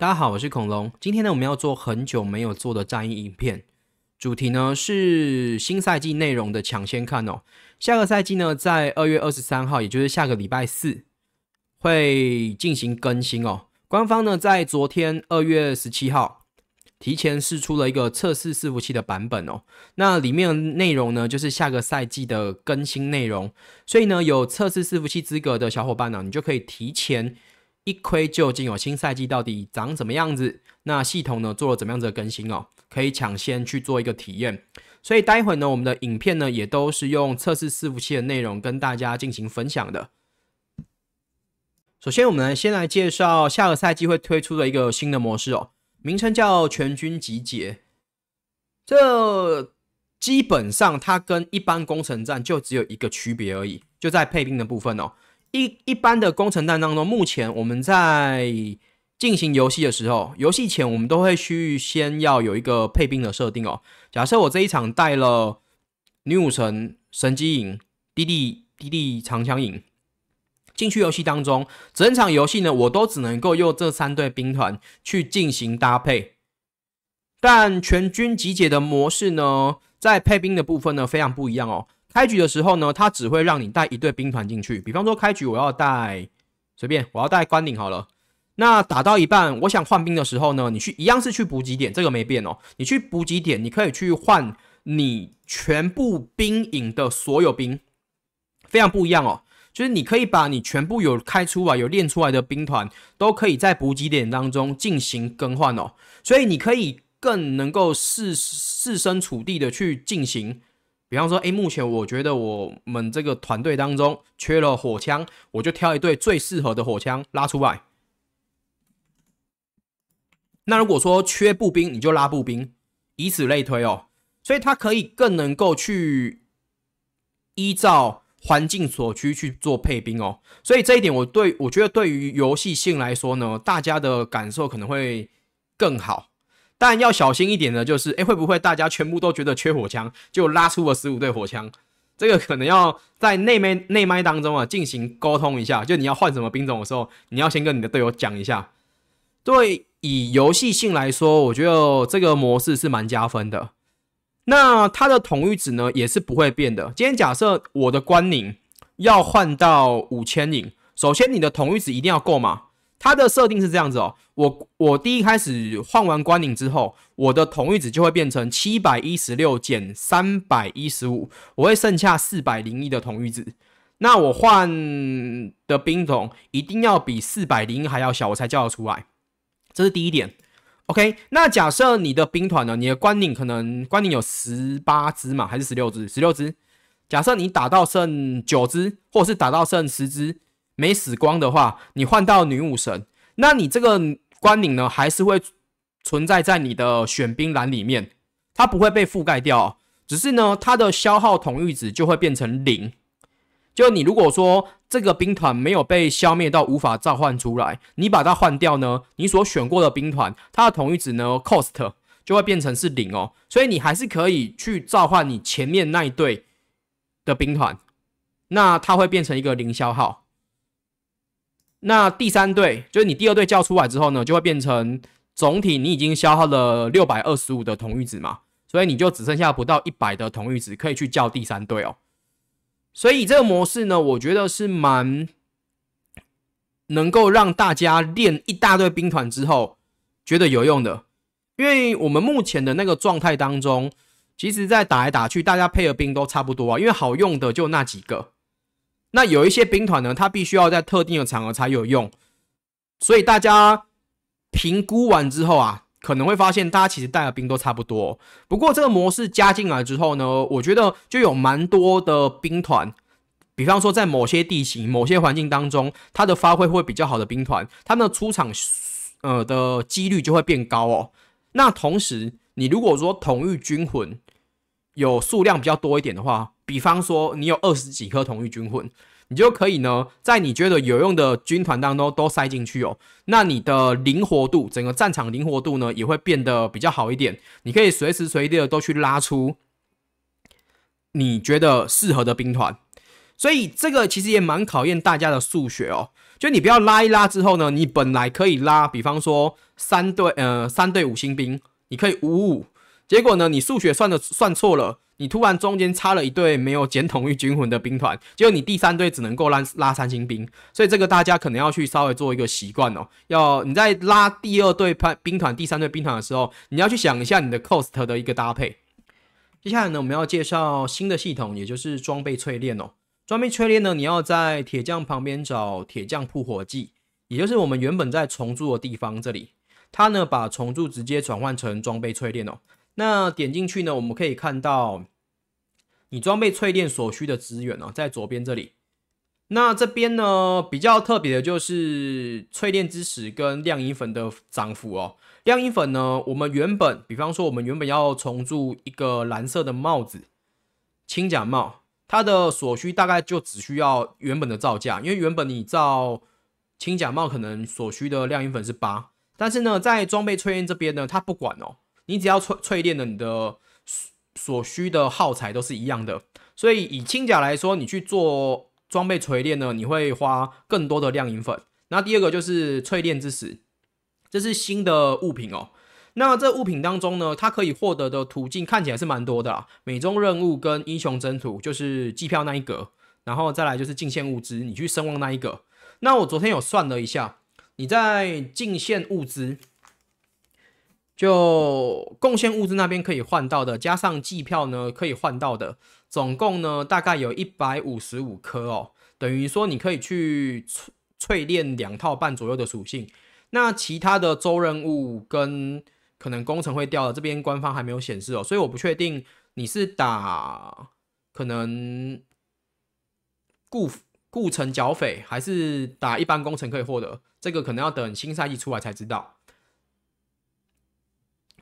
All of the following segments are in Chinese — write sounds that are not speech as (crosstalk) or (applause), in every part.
大家好，我是恐龙。今天呢，我们要做很久没有做的战役影片，主题呢是新赛季内容的抢先看哦。下个赛季呢，在二月二十三号，也就是下个礼拜四，会进行更新哦。官方呢，在昨天二月十七号，提前试出了一个测试伺服器的版本哦。那里面的内容呢，就是下个赛季的更新内容，所以呢，有测试伺服器资格的小伙伴呢，你就可以提前。一窥究竟有新赛季到底长什么样子？那系统呢做了怎么样子的更新哦？可以抢先去做一个体验。所以待会呢，我们的影片呢也都是用测试伺服器的内容跟大家进行分享的。首先，我们先来介绍下个赛季会推出的一个新的模式哦，名称叫全军集结。这基本上它跟一般攻城战就只有一个区别而已，就在配兵的部分哦。一一般的工程弹当中，目前我们在进行游戏的时候，游戏前我们都会去先要有一个配兵的设定哦。假设我这一场带了女武神、神机营、滴滴滴滴长枪营，进去游戏当中，整场游戏呢，我都只能够用这三队兵团去进行搭配。但全军集结的模式呢，在配兵的部分呢，非常不一样哦。开局的时候呢，他只会让你带一队兵团进去。比方说，开局我要带随便，我要带关岭好了。那打到一半，我想换兵的时候呢，你去一样是去补给点，这个没变哦。你去补给点，你可以去换你全部兵营的所有兵，非常不一样哦。就是你可以把你全部有开出啊，有练出来的兵团，都可以在补给点当中进行更换哦。所以你可以更能够设设身处地的去进行。比方说，哎，目前我觉得我们这个团队当中缺了火枪，我就挑一队最适合的火枪拉出来。那如果说缺步兵，你就拉步兵，以此类推哦。所以他可以更能够去依照环境所需去做配兵哦。所以这一点，我对我觉得对于游戏性来说呢，大家的感受可能会更好。但要小心一点的就是哎，会不会大家全部都觉得缺火枪，就拉出了十五对火枪？这个可能要在内麦内麦当中啊进行沟通一下。就你要换什么兵种的时候，你要先跟你的队友讲一下。对，以游戏性来说，我觉得这个模式是蛮加分的。那它的统御值呢，也是不会变的。今天假设我的关宁要换到五千引，首先你的统御值一定要够嘛，它的设定是这样子哦，我我第一开始换完关岭之后，我的同玉子就会变成七百一十六减三百一十五，我会剩下四百零一的同玉子。那我换的冰桶一定要比四百零一还要小，我才叫得出来。这是第一点。OK，那假设你的兵团呢，你的关岭可能关岭有十八只嘛，还是十六只？十六只。假设你打到剩九只，或是打到剩十只。没死光的话，你换到女武神，那你这个关岭呢还是会存在在你的选兵栏里面，它不会被覆盖掉，只是呢它的消耗统御值就会变成零。就你如果说这个兵团没有被消灭到无法召唤出来，你把它换掉呢，你所选过的兵团它的统御值呢 cost 就会变成是零哦，所以你还是可以去召唤你前面那一队的兵团，那它会变成一个零消耗。那第三队就是你第二队叫出来之后呢，就会变成总体你已经消耗了六百二十五的铜玉子嘛，所以你就只剩下不到一百的铜玉子可以去叫第三队哦。所以这个模式呢，我觉得是蛮能够让大家练一大堆兵团之后觉得有用的，因为我们目前的那个状态当中，其实在打来打去，大家配的兵都差不多啊，因为好用的就那几个。那有一些兵团呢，它必须要在特定的场合才有用，所以大家评估完之后啊，可能会发现大家其实带的兵都差不多。不过这个模式加进来之后呢，我觉得就有蛮多的兵团，比方说在某些地形、某些环境当中，它的发挥会比较好的兵团，他们的出场呃的几率就会变高哦。那同时，你如果说统御军魂有数量比较多一点的话，比方说，你有二十几颗同一军魂，你就可以呢，在你觉得有用的军团当中都塞进去哦。那你的灵活度，整个战场灵活度呢，也会变得比较好一点。你可以随时随地的都去拉出你觉得适合的兵团。所以这个其实也蛮考验大家的数学哦。就你不要拉一拉之后呢，你本来可以拉，比方说三队呃三队五星兵，你可以五五，结果呢你数学算的算错了。你突然中间插了一队没有简统御军魂的兵团，结果你第三队只能够拉拉三星兵，所以这个大家可能要去稍微做一个习惯哦。要你在拉第二队派兵团、第三队兵团的时候，你要去想一下你的 cost 的一个搭配。接下来呢，我们要介绍新的系统，也就是装备淬炼哦。装备淬炼呢，你要在铁匠旁边找铁匠铺伙计，也就是我们原本在重铸的地方这里，它呢把重铸直接转换成装备淬炼哦。那点进去呢，我们可以看到你装备淬炼所需的资源呢，在左边这里。那这边呢比较特别的就是淬炼之石跟亮银粉的涨幅哦。亮银粉呢，我们原本比方说我们原本要重铸一个蓝色的帽子，轻甲帽，它的所需大概就只需要原本的造价，因为原本你造轻甲帽可能所需的亮银粉是八，但是呢，在装备淬炼这边呢，它不管哦。你只要淬淬炼了你的所需的耗材都是一样的，所以以轻甲来说，你去做装备锤炼呢，你会花更多的亮银粉。那第二个就是淬炼之石，这是新的物品哦。那这物品当中呢，它可以获得的途径看起来是蛮多的，啦。美中任务跟英雄征途就是机票那一格，然后再来就是进献物资，你去声望那一个。那我昨天有算了一下，你在进献物资。就贡献物资那边可以换到的，加上计票呢可以换到的，总共呢大概有一百五十五颗哦，等于说你可以去淬炼两套半左右的属性。那其他的周任务跟可能工程会掉的，这边官方还没有显示哦，所以我不确定你是打可能固固城剿匪还是打一般工程可以获得，这个可能要等新赛季出来才知道。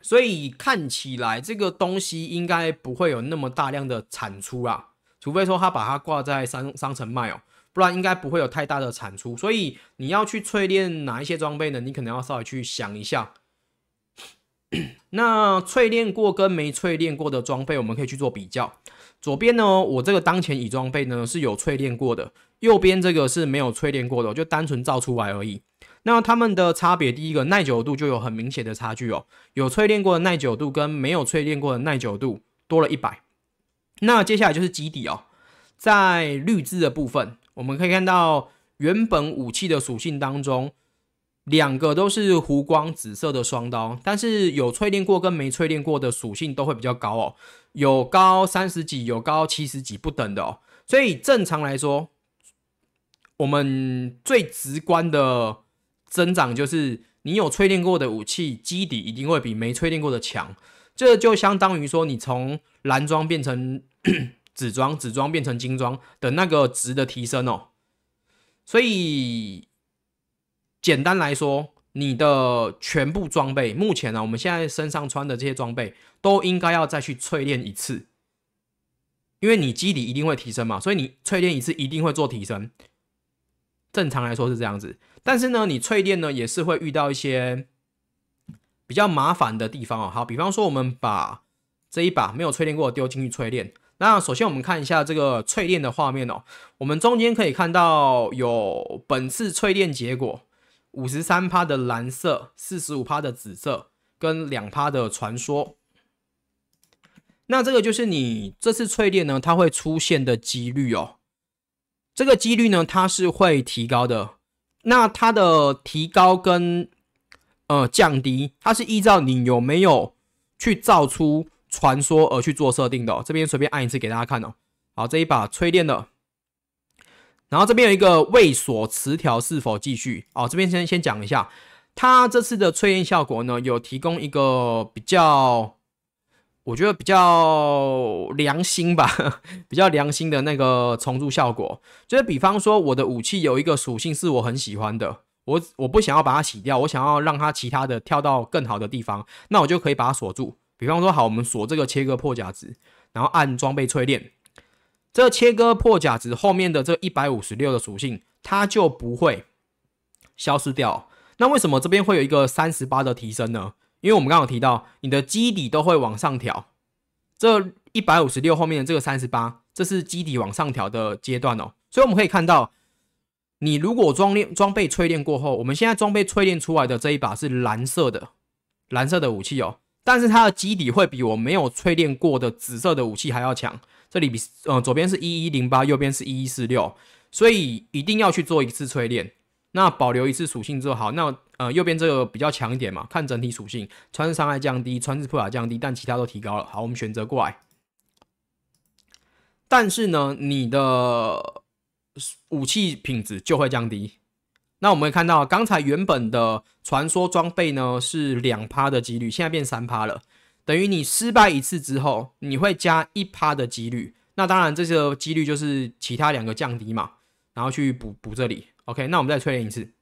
所以看起来这个东西应该不会有那么大量的产出啊，除非说他把它挂在商商城卖哦，不然应该不会有太大的产出。所以你要去淬炼哪一些装备呢？你可能要稍微去想一下。(clears throat) 那淬炼过跟没淬炼过的装备，我们可以去做比较。左边呢，我这个当前乙装备呢是有淬炼过的，右边这个是没有淬炼过的，我就单纯造出来而已。那它们的差别，第一个耐久度就有很明显的差距哦。有淬炼过的耐久度跟没有淬炼过的耐久度多了一百。那接下来就是基底哦，在绿字的部分，我们可以看到原本武器的属性当中，两个都是湖光紫色的双刀，但是有淬炼过跟没淬炼过的属性都会比较高哦，有高三十几，有高七十几不等的哦。所以正常来说，我们最直观的。增长就是你有淬炼过的武器基底一定会比没淬炼过的强，这就相当于说你从蓝装变成 (coughs) 紫装，紫装变成金装的那个值的提升哦。所以简单来说，你的全部装备目前呢，我们现在身上穿的这些装备都应该要再去淬炼一次，因为你基底一定会提升嘛，所以你淬炼一次一定会做提升。正常来说是这样子。但是呢，你淬炼呢也是会遇到一些比较麻烦的地方哦。好，比方说我们把这一把没有淬炼过的丢进去淬炼。那首先我们看一下这个淬炼的画面哦。我们中间可以看到有本次淬炼结果：五十三趴的蓝色，四十五趴的紫色，跟两趴的传说。那这个就是你这次淬炼呢，它会出现的几率哦。这个几率呢，它是会提高的。那它的提高跟呃降低，它是依照你有没有去造出传说而去做设定的。这边随便按一次给大家看哦。好，这一把淬炼的，然后这边有一个未锁词条是否继续？哦，这边先先讲一下，它这次的淬炼效果呢，有提供一个比较。我觉得比较良心吧，(laughs) 比较良心的那个重铸效果，就是比方说我的武器有一个属性是我很喜欢的，我我不想要把它洗掉，我想要让它其他的跳到更好的地方，那我就可以把它锁住。比方说，好，我们锁这个切割破甲值，然后按装备淬炼，这切割破甲值后面的这一百五十六的属性，它就不会消失掉。那为什么这边会有一个三十八的提升呢？因为我们刚有提到，你的基底都会往上调，这一百五十六后面的这个三十八，这是基底往上调的阶段哦。所以我们可以看到，你如果装练装备淬炼过后，我们现在装备淬炼出来的这一把是蓝色的蓝色的武器哦，但是它的基底会比我没有淬炼过的紫色的武器还要强。这里比呃左边是一一零八，右边是一一四六，所以一定要去做一次淬炼，那保留一次属性就好。那呃，右边这个比较强一点嘛，看整体属性，穿刺伤害降低，穿刺破甲降低，但其他都提高了。好，我们选择过来。但是呢，你的武器品质就会降低。那我们会看到，刚才原本的传说装备呢是两趴的几率，现在变三趴了。等于你失败一次之后，你会加一趴的几率。那当然，这个几率就是其他两个降低嘛，然后去补补这里。OK，那我们再确炼一次。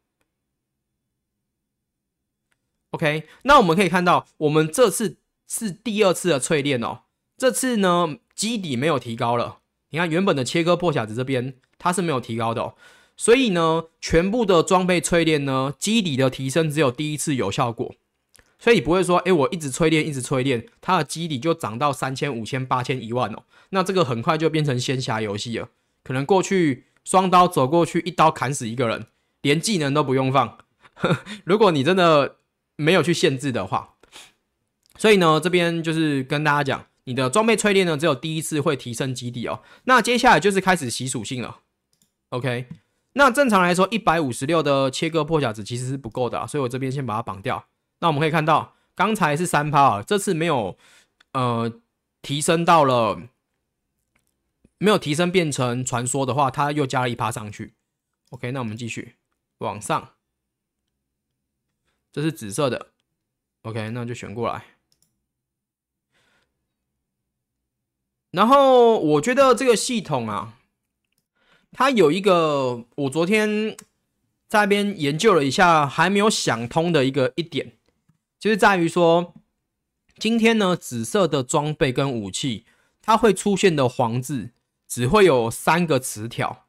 OK，那我们可以看到，我们这次是第二次的淬炼哦。这次呢，基底没有提高了。你看，原本的切割破晓子这边它是没有提高的。哦。所以呢，全部的装备淬炼呢，基底的提升只有第一次有效果。所以不会说，哎，我一直淬炼，一直淬炼，它的基底就涨到三千、五千、八千、一万哦。那这个很快就变成仙侠游戏了。可能过去双刀走过去，一刀砍死一个人，连技能都不用放。(laughs) 如果你真的。没有去限制的话，所以呢，这边就是跟大家讲，你的装备淬炼呢，只有第一次会提升基地哦。那接下来就是开始洗属性了。OK，那正常来说，一百五十六的切割破甲值其实是不够的，所以我这边先把它绑掉。那我们可以看到，刚才是三趴，啊，这次没有，呃，提升到了，没有提升变成传说的话，它又加了一趴上去。OK，那我们继续往上。这是紫色的，OK，那就选过来。然后我觉得这个系统啊，它有一个我昨天在那边研究了一下，还没有想通的一个一点，就是在于说，今天呢紫色的装备跟武器，它会出现的黄字只会有三个词条，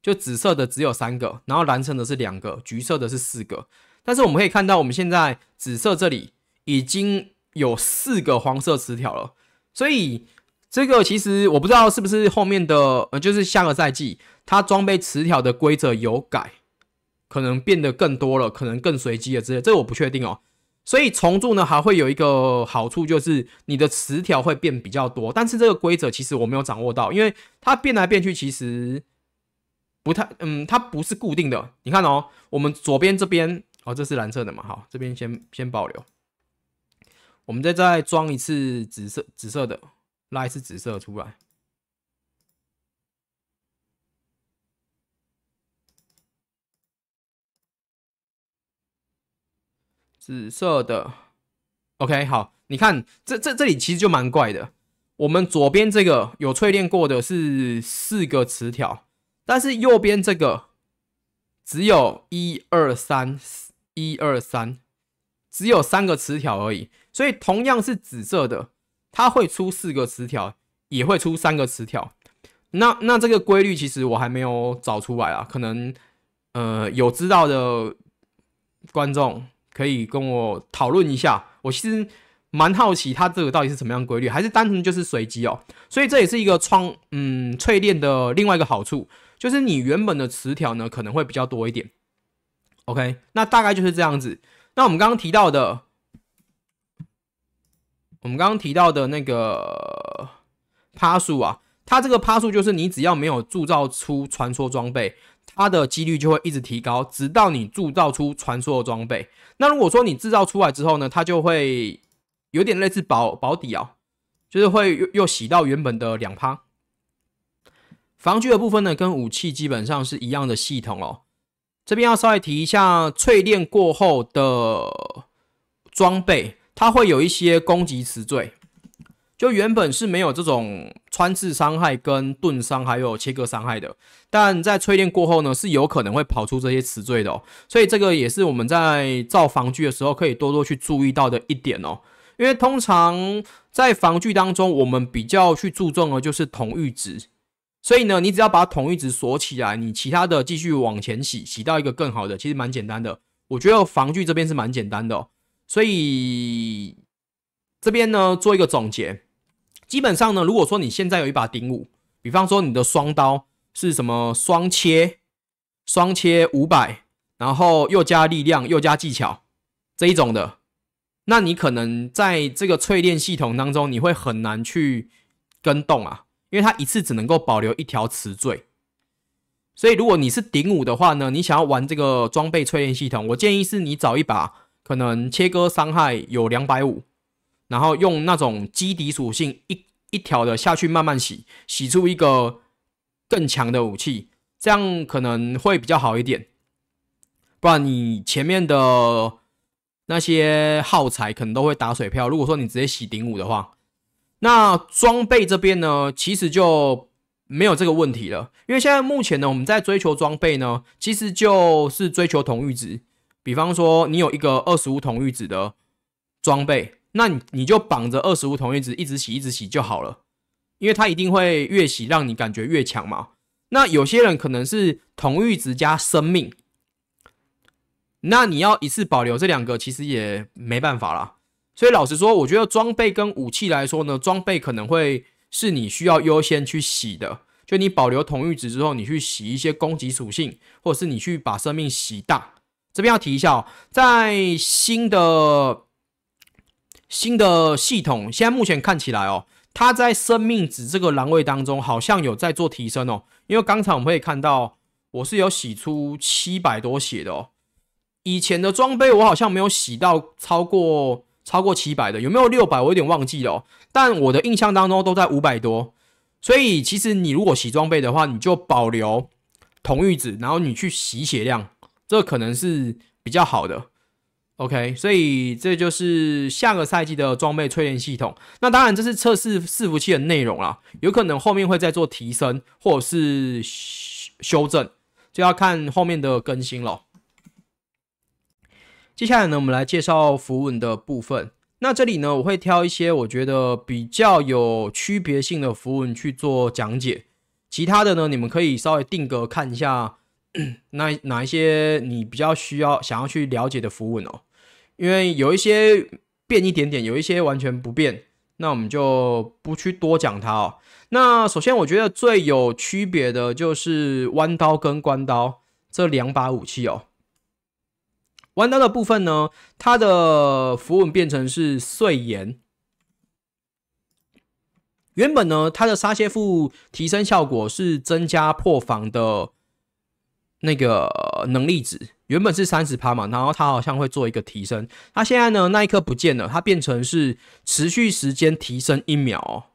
就紫色的只有三个，然后蓝色的是两个，橘色的是四个。但是我们可以看到，我们现在紫色这里已经有四个黄色词条了，所以这个其实我不知道是不是后面的呃，就是下个赛季它装备词条的规则有改，可能变得更多了，可能更随机了之类，这我不确定哦。所以重铸呢还会有一个好处，就是你的词条会变比较多，但是这个规则其实我没有掌握到，因为它变来变去其实不太，嗯，它不是固定的。你看哦，我们左边这边。哦，这是蓝色的嘛？好，这边先先保留。我们再再装一次紫色，紫色的拉一次紫色出来，紫色的。OK，好，你看这这这里其实就蛮怪的。我们左边这个有淬炼过的是四个磁条，但是右边这个只有一二三。四。一二三，只有三个词条而已，所以同样是紫色的，它会出四个词条，也会出三个词条。那那这个规律其实我还没有找出来啊，可能呃有知道的观众可以跟我讨论一下。我其实蛮好奇它这个到底是什么样规律，还是单纯就是随机哦。所以这也是一个创嗯淬炼的另外一个好处，就是你原本的词条呢可能会比较多一点。OK，那大概就是这样子。那我们刚刚提到的，我们刚刚提到的那个趴数啊，它这个趴数就是你只要没有铸造出传说装备，它的几率就会一直提高，直到你铸造出传说装备。那如果说你制造出来之后呢，它就会有点类似保保底啊，就是会又又洗到原本的两趴。防具的部分呢，跟武器基本上是一样的系统哦。这边要稍微提一下，淬炼过后的装备，它会有一些攻击词缀，就原本是没有这种穿刺伤害、跟盾伤还有切割伤害的，但在淬炼过后呢，是有可能会跑出这些词缀的，所以这个也是我们在造防具的时候可以多多去注意到的一点哦。因为通常在防具当中，我们比较去注重的就是同阈值。所以呢，你只要把统一值锁起来，你其他的继续往前洗，洗到一个更好的，其实蛮简单的。我觉得防具这边是蛮简单的，所以这边呢做一个总结。基本上呢，如果说你现在有一把顶武，比方说你的双刀是什么双切，双切五百，然后又加力量又加技巧这一种的，那你可能在这个淬炼系统当中，你会很难去跟动啊。因为它一次只能够保留一条词缀，所以如果你是顶五的话呢，你想要玩这个装备淬炼系统，我建议是你找一把可能切割伤害有两百五，然后用那种基底属性一一条的下去慢慢洗，洗出一个更强的武器，这样可能会比较好一点。不然你前面的那些耗材可能都会打水漂。如果说你直接洗顶五的话。那装备这边呢，其实就没有这个问题了，因为现在目前呢，我们在追求装备呢，其实就是追求同玉值。比方说，你有一个二十五同玉值的装备，那你你就绑着二十五同玉值，一直洗，一直洗就好了，因为它一定会越洗让你感觉越强嘛。那有些人可能是同玉值加生命，那你要一次保留这两个，其实也没办法啦。所以老实说，我觉得装备跟武器来说呢，装备可能会是你需要优先去洗的。就你保留同阈值之后，你去洗一些攻击属性，或者是你去把生命洗大。这边要提一下哦，在新的新的系统，现在目前看起来哦，它在生命值这个栏位当中好像有在做提升哦。因为刚才我们可以看到，我是有洗出七百多血的哦。以前的装备我好像没有洗到超过。超过七百的有没有六百？我有点忘记了，但我的印象当中都在五百多。所以其实你如果洗装备的话，你就保留铜玉子，然后你去洗血量，这可能是比较好的。OK，所以这就是下个赛季的装备淬炼系统。那当然这是测试伺服器的内容啦，有可能后面会再做提升或者是修正，就要看后面的更新了。接下来呢，我们来介绍符文的部分。那这里呢，我会挑一些我觉得比较有区别性的符文去做讲解。其他的呢，你们可以稍微定格看一下，那 (clears throat) 哪一些你比较需要、想要去了解的符文哦？因为有一些变一点点，有一些完全不变，那我们就不去多讲它哦。那首先，我觉得最有区别的就是弯刀跟关刀这两把武器哦。弯刀的部分呢，它的符文变成是碎岩。原本呢，它的沙蝎附提升效果是增加破防的那个能力值，原本是三十趴嘛，然后它好像会做一个提升。它现在呢，那一刻不见了，它变成是持续时间提升一秒。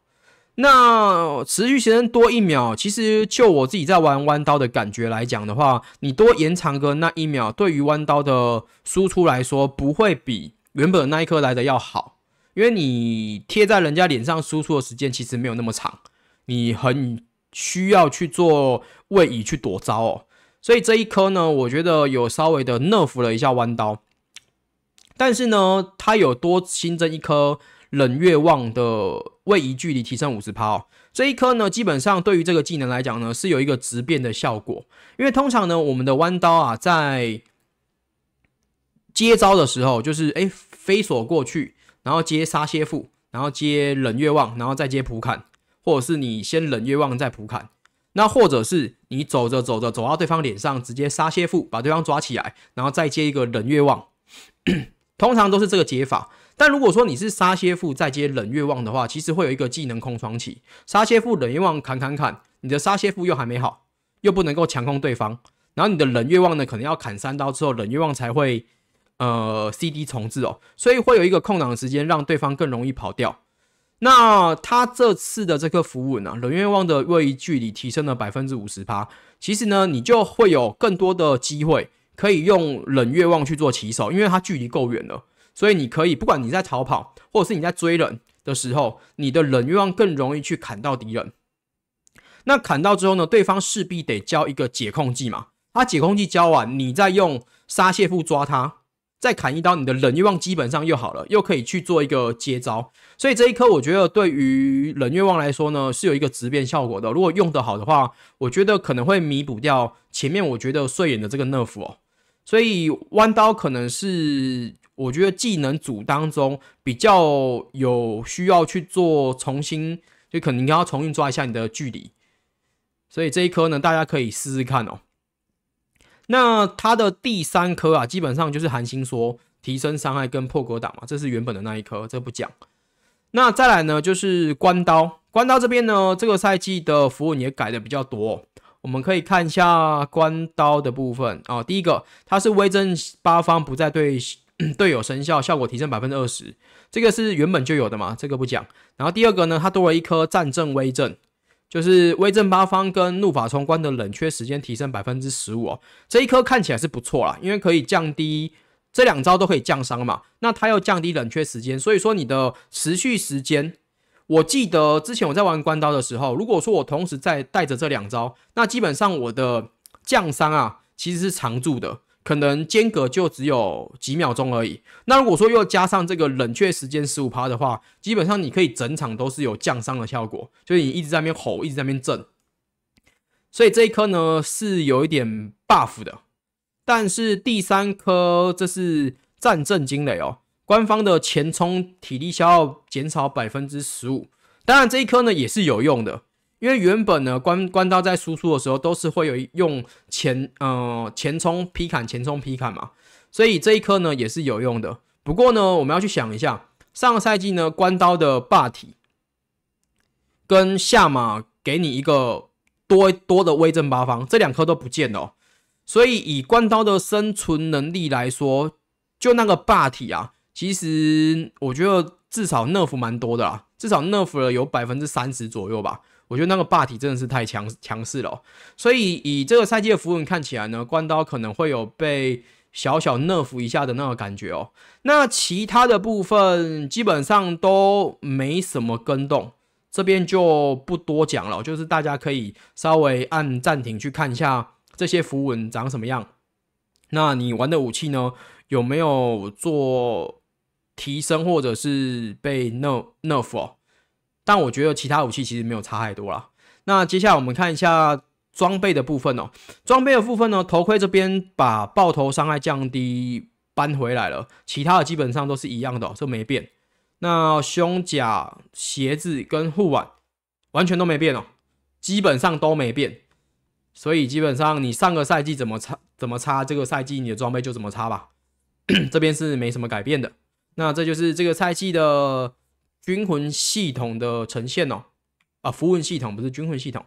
那持续时间多一秒，其实就我自己在玩弯刀的感觉来讲的话，你多延长个那一秒，对于弯刀的输出来说，不会比原本那一颗来的要好，因为你贴在人家脸上输出的时间其实没有那么长，你很需要去做位移去躲招哦。所以这一颗呢，我觉得有稍微的 nerf 了一下弯刀，但是呢，它有多新增一颗冷月望的。位移距离提升五十趴，这一颗呢，基本上对于这个技能来讲呢，是有一个直变的效果。因为通常呢，我们的弯刀啊，在接招的时候，就是哎飞索过去，然后接沙蝎腹，然后接冷月望，然后再接普砍，或者是你先冷月望再普砍，那或者是你走着走着走到对方脸上，直接沙蝎腹把对方抓起来，然后再接一个冷月望，通常都是这个解法。但如果说你是杀蝎妇再接冷月望的话，其实会有一个技能空窗期。杀蝎妇冷月望砍砍砍，你的杀蝎妇又还没好，又不能够强控对方，然后你的冷月望呢，可能要砍三刀之后，冷月望才会呃 CD 重置哦，所以会有一个空档的时间，让对方更容易跑掉。那他这次的这个符文呢，冷月望的位移距离提升了百分之五十八，其实呢，你就会有更多的机会可以用冷月望去做骑手，因为它距离够远了。所以你可以不管你在逃跑，或者是你在追人的时候，你的冷欲望更容易去砍到敌人。那砍到之后呢，对方势必得交一个解控技嘛。他解控技交完，你再用沙谢夫抓他，再砍一刀，你的冷欲望基本上又好了，又可以去做一个接招。所以这一颗，我觉得对于冷欲望来说呢，是有一个直变效果的。如果用得好的话，我觉得可能会弥补掉前面我觉得碎眼的这个 nerf 哦。所以弯刀可能是。我觉得技能组当中比较有需要去做重新，就可能你要重新抓一下你的距离，所以这一颗呢，大家可以试试看哦。那它的第三颗啊，基本上就是寒心说提升伤害跟破格挡嘛，这是原本的那一颗，这不讲。那再来呢，就是关刀，关刀这边呢，这个赛季的符文也改的比较多，我们可以看一下关刀的部分啊。第一个，它是威震八方，不再对。(clears throat) 队友生效，效果提升百分之二十，这个是原本就有的嘛，这个不讲。然后第二个呢，它多了一颗战阵威震，就是威震八方跟怒法冲关的冷却时间提升百分之十五哦。这一颗看起来是不错啦，因为可以降低这两招都可以降伤嘛，那它要降低冷却时间，所以说你的持续时间，我记得之前我在玩关刀的时候，如果说我同时在带着这两招，那基本上我的降伤啊其实是常驻的。可能间隔就只有几秒钟而已。那如果说又加上这个冷却时间十五趴的话，基本上你可以整场都是有降伤的效果，就是你一直在那边吼，一直在那边震。所以这一颗呢是有一点 buff 的，但是第三颗这是战阵惊雷哦，官方的前冲体力消耗减少百分之十五。当然这一颗呢也是有用的。因为原本呢，关关刀在输出的时候都是会有用前呃前冲劈砍前冲劈砍嘛，所以这一颗呢也是有用的。不过呢，我们要去想一下，上个赛季呢，关刀的霸体跟下马给你一个多多的威震八方，这两颗都不见了。所以以关刀的生存能力来说，就那个霸体啊，其实我觉得至少 nerf 蛮多的啦，至少 nerf 了有百分之三十左右吧。我觉得那个霸体真的是太强强势了，所以以这个赛季的符文看起来呢，关刀可能会有被小小 nerf 一下的那个感觉哦。那其他的部分基本上都没什么跟动，这边就不多讲了，就是大家可以稍微按暂停去看一下这些符文长什么样。那你玩的武器呢，有没有做提升或者是被 ner nerf 哦？但我觉得其他武器其实没有差太多了。那接下来我们看一下装备的部分哦。装备的部分呢，头盔这边把爆头伤害降低搬回来了，其他的基本上都是一样的，这没变。那胸甲、鞋子跟护腕完全都没变哦，基本上都没变。所以基本上你上个赛季怎么擦怎么擦，这个赛季你的装备就怎么擦吧。(coughs) 这边是没什么改变的。那这就是这个赛季的。军魂系统的呈现哦，啊，符文系统不是军魂系统。